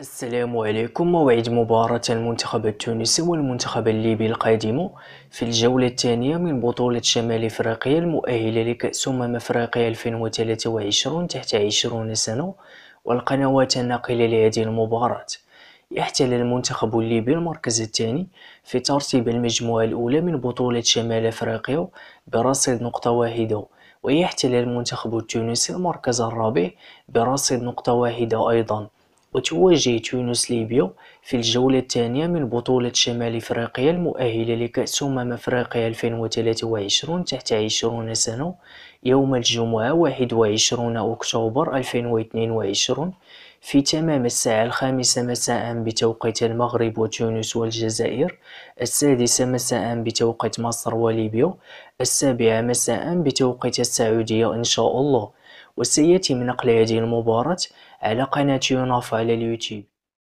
السلام عليكم موعد مباراة المنتخب التونسي والمنتخب الليبي القادم في الجولة الثانية من بطولة شمال افريقيا المؤهلة لكأس أمم افريقيا 2023 تحت 20 سنة والقنوات الناقلة لهذه المباراة يحتل المنتخب الليبي المركز الثاني في ترتيب المجموعة الأولى من بطولة شمال افريقيا برصيد نقطة واحدة ويحتل المنتخب التونسي المركز الرابع برصيد نقطة واحدة أيضاً وتواجه تونس ليبيا في الجولة الثانية من بطولة شمال إفريقيا المؤهلة لكأس أمم إفريقيا 2023 تحت 20 سنة يوم الجمعة 21 أكتوبر 2022 في تمام الساعة الخامسة مساء بتوقيت المغرب وتونس والجزائر السادسة مساء بتوقيت مصر وليبيا السابعة مساء بتوقيت السعودية إن شاء الله وسيأتي من نقل هذه المباراة على قناة يونافا على اليوتيوب